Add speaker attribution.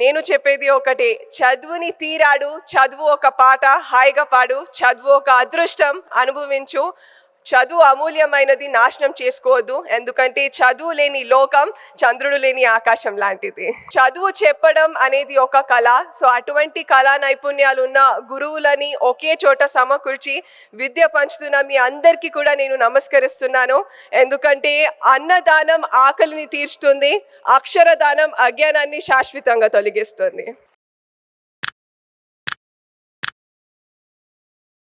Speaker 1: నేను చెప్పేది ఒకటి చదువుని తీరాడు చదువు ఒక పాట హాయిగా పాడు చదువు ఒక అదృష్టం అనుభవించు చదువు అమూల్యమైనది నాశనం చేసుకోవద్దు ఎందుకంటే చదువు లేని లోకం చంద్రుడు లేని ఆకాశం లాంటిది చదువు చెప్పడం అనేది ఒక కళ సో అటువంటి కళా నైపుణ్యాలు ఉన్న గురువులని ఒకే చోట సమకూర్చి విద్య పంచుతున్న మీ అందరికీ కూడా నేను నమస్కరిస్తున్నాను ఎందుకంటే అన్నదానం ఆకలిని తీర్చుతుంది అక్షరదానం అజ్ఞానాన్ని శాశ్వతంగా
Speaker 2: తొలగిస్తుంది